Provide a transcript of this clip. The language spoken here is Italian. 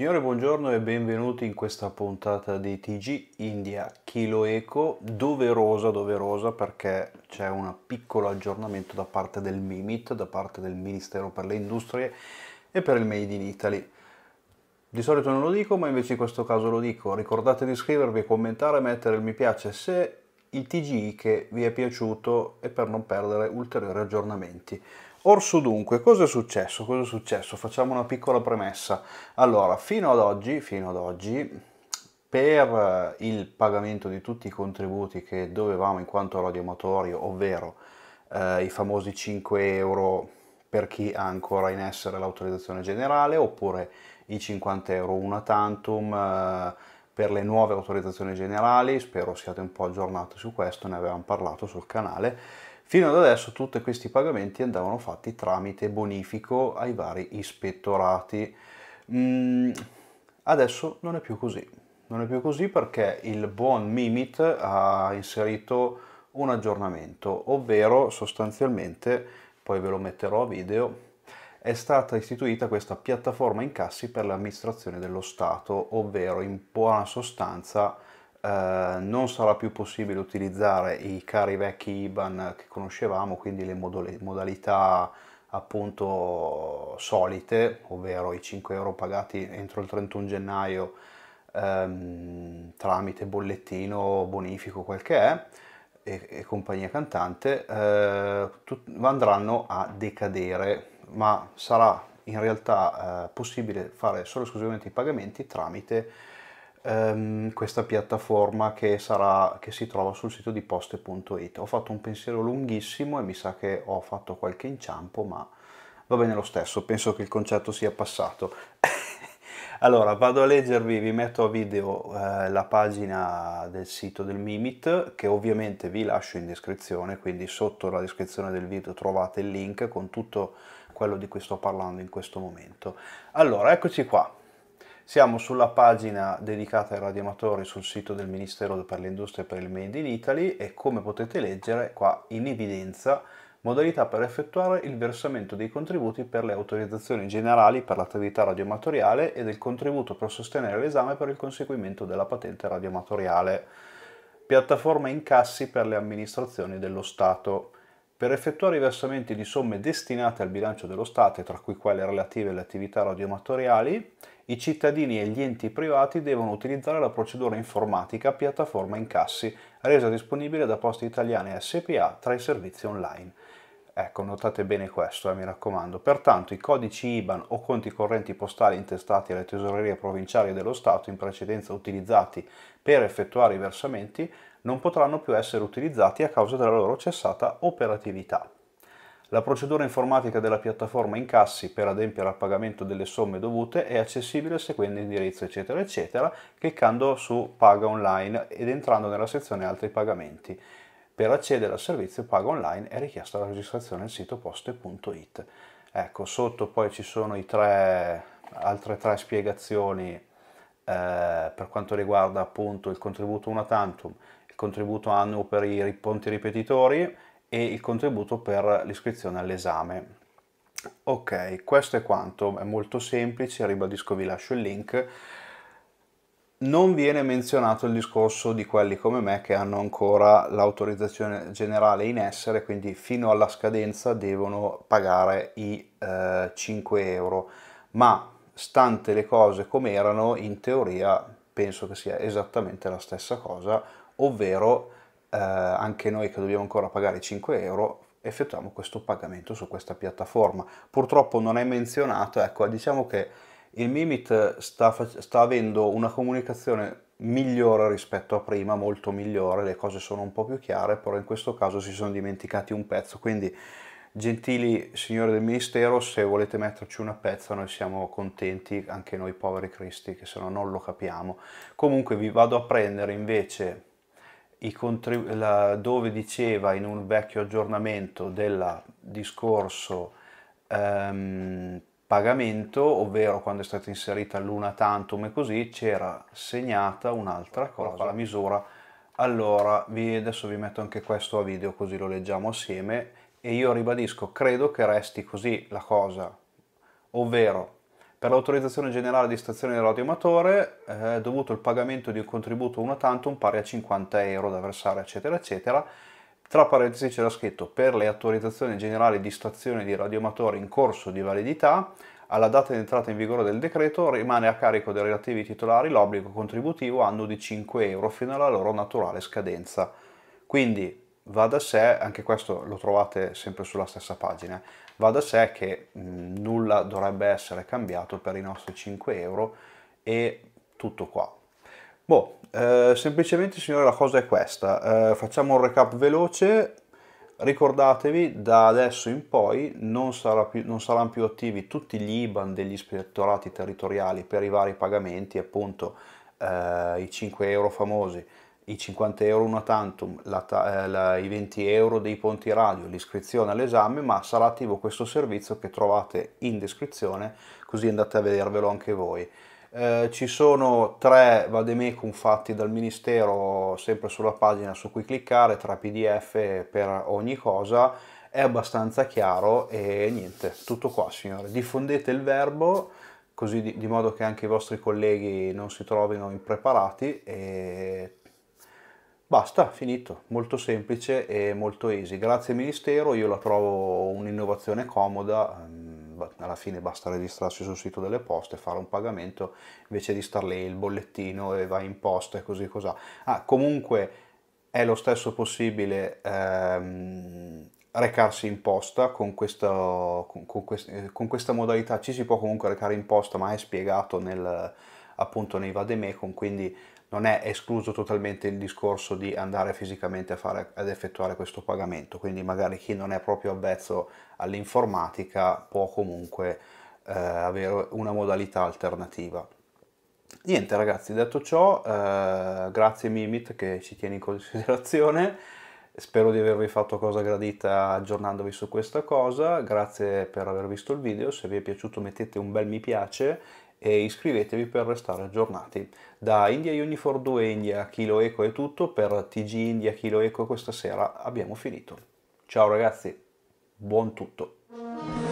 Signore, buongiorno e benvenuti in questa puntata di TG India Kilo Eco, doverosa, doverosa perché c'è un piccolo aggiornamento da parte del MIMIT, da parte del Ministero per le Industrie e per il Made in Italy. Di solito non lo dico, ma invece in questo caso lo dico. Ricordate di iscrivervi, commentare, e mettere il mi piace se il TG che vi è piaciuto e per non perdere ulteriori aggiornamenti. Orso dunque, cosa è successo? Cosa è successo? Facciamo una piccola premessa. Allora, fino ad oggi, fino ad oggi per eh, il pagamento di tutti i contributi che dovevamo in quanto radioamatorio, ovvero eh, i famosi 5 euro per chi ha ancora in essere l'autorizzazione generale, oppure i 50 euro una tantum eh, per le nuove autorizzazioni generali, spero siate un po' aggiornati su questo, ne avevamo parlato sul canale, Fino ad adesso tutti questi pagamenti andavano fatti tramite bonifico ai vari ispettorati. Mm, adesso non è più così. Non è più così perché il buon Mimit ha inserito un aggiornamento, ovvero sostanzialmente, poi ve lo metterò a video, è stata istituita questa piattaforma incassi per l'amministrazione dello Stato, ovvero in buona sostanza eh, non sarà più possibile utilizzare i cari vecchi IBAN che conoscevamo, quindi le modalità appunto solite, ovvero i 5 euro pagati entro il 31 gennaio ehm, tramite bollettino, bonifico, quel che è, e, e compagnia cantante, eh, andranno a decadere, ma sarà in realtà eh, possibile fare solo esclusivamente i pagamenti tramite um, questa piattaforma che, sarà, che si trova sul sito di poste.it. Ho fatto un pensiero lunghissimo e mi sa che ho fatto qualche inciampo, ma va bene lo stesso, penso che il concetto sia passato. Allora, vado a leggervi, vi metto a video eh, la pagina del sito del Mimit, che ovviamente vi lascio in descrizione, quindi sotto la descrizione del video trovate il link con tutto quello di cui sto parlando in questo momento. Allora, eccoci qua. Siamo sulla pagina dedicata ai radioamatori sul sito del Ministero per l'Industria e per il Made in Italy e come potete leggere qua in evidenza modalità per effettuare il versamento dei contributi per le autorizzazioni generali per l'attività radiomatoriale e del contributo per sostenere l'esame per il conseguimento della patente radiomatoriale. Piattaforma incassi per le amministrazioni dello Stato. Per effettuare i versamenti di somme destinate al bilancio dello Stato, tra cui quelle relative alle attività radiomatoriali, i cittadini e gli enti privati devono utilizzare la procedura informatica piattaforma incassi, resa disponibile da Poste Italiane SPA tra i servizi online. Ecco, notate bene questo, eh, mi raccomando. Pertanto i codici IBAN o conti correnti postali intestati alle tesorerie provinciali dello Stato in precedenza utilizzati per effettuare i versamenti non potranno più essere utilizzati a causa della loro cessata operatività. La procedura informatica della piattaforma incassi per adempiere al pagamento delle somme dovute è accessibile seguendo indirizzo eccetera eccetera cliccando su paga online ed entrando nella sezione altri pagamenti. Per accedere al servizio paga online è richiesta la registrazione al sito poste.it. Ecco, sotto poi ci sono tre, altre tre spiegazioni eh, per quanto riguarda appunto il contributo una tantum, il contributo annuo per i ponti ripetitori, e il contributo per l'iscrizione all'esame. Ok, questo è quanto, è molto semplice, ribadisco vi lascio il link. Non viene menzionato il discorso di quelli come me che hanno ancora l'autorizzazione generale in essere, quindi fino alla scadenza devono pagare i eh, 5 euro, ma stante le cose come erano, in teoria penso che sia esattamente la stessa cosa, ovvero eh, anche noi che dobbiamo ancora pagare 5 euro effettuiamo questo pagamento su questa piattaforma. Purtroppo non è menzionato, ecco, diciamo che il Mimit sta, sta avendo una comunicazione migliore rispetto a prima, molto migliore, le cose sono un po' più chiare, però in questo caso si sono dimenticati un pezzo, quindi gentili signori del Ministero, se volete metterci una pezza noi siamo contenti, anche noi poveri cristi, che se no non lo capiamo. Comunque vi vado a prendere invece la, dove diceva in un vecchio aggiornamento del discorso ehm, pagamento, ovvero quando è stata inserita l'una tantum e così, c'era segnata un'altra cosa, la misura. Allora, vi, adesso vi metto anche questo a video così lo leggiamo assieme e io ribadisco, credo che resti così la cosa, ovvero per l'autorizzazione generale di stazione di radiomotore eh, dovuto il pagamento di un contributo una tantum pari a 50 euro da versare, eccetera, eccetera. Tra parentesi c'era scritto per le autorizzazioni generali di stazione di radioamatore in corso di validità, alla data di entrata in vigore del decreto rimane a carico dei relativi titolari l'obbligo contributivo anno di 5 euro fino alla loro naturale scadenza. Quindi va da sé, anche questo lo trovate sempre sulla stessa pagina, Va da sé che mh, nulla dovrebbe essere cambiato per i nostri 5 euro e tutto qua. Boh, eh, semplicemente signore la cosa è questa, eh, facciamo un recap veloce, ricordatevi da adesso in poi non, sarà più, non, saranno più attivi tutti gli IBAN degli ispettorati territoriali per i vari pagamenti, appunto eh, i 5 euro famosi i 50 euro una tantum, la, eh, la, i 20 euro dei ponti radio, l'iscrizione all'esame, ma sarà attivo questo servizio che trovate in descrizione, così andate a vedervelo anche voi. Eh, ci sono tre vademecum fatti dal Ministero, sempre sulla pagina su cui cliccare, tra pdf per ogni cosa, è abbastanza chiaro e niente, tutto qua signore. Diffondete il verbo così di, di modo che anche i vostri colleghi non si trovino impreparati e Basta, finito, molto semplice e molto easy. Grazie Ministero, io la trovo un'innovazione comoda, mm, alla fine basta registrarsi sul sito delle poste, fare un pagamento invece di star lì il bollettino e vai in posta e così cos'ha. Ah, comunque è lo stesso possibile ehm, recarsi in posta con questa, con, con, quest, eh, con questa modalità, ci si può comunque recare in posta ma è spiegato nel appunto nei vademecum, quindi non è escluso totalmente il discorso di andare fisicamente a fare, ad effettuare questo pagamento, quindi magari chi non è proprio avvezzo all'informatica può comunque eh, avere una modalità alternativa. Niente ragazzi, detto ciò, eh, grazie Mimit che ci tiene in considerazione, spero di avervi fatto cosa gradita aggiornandovi su questa cosa, grazie per aver visto il video, se vi è piaciuto mettete un bel mi piace e iscrivetevi per restare aggiornati. Da India Unifor 2 India Kilo Eco è tutto, per TG India Kilo Eco questa sera abbiamo finito. Ciao ragazzi, buon tutto!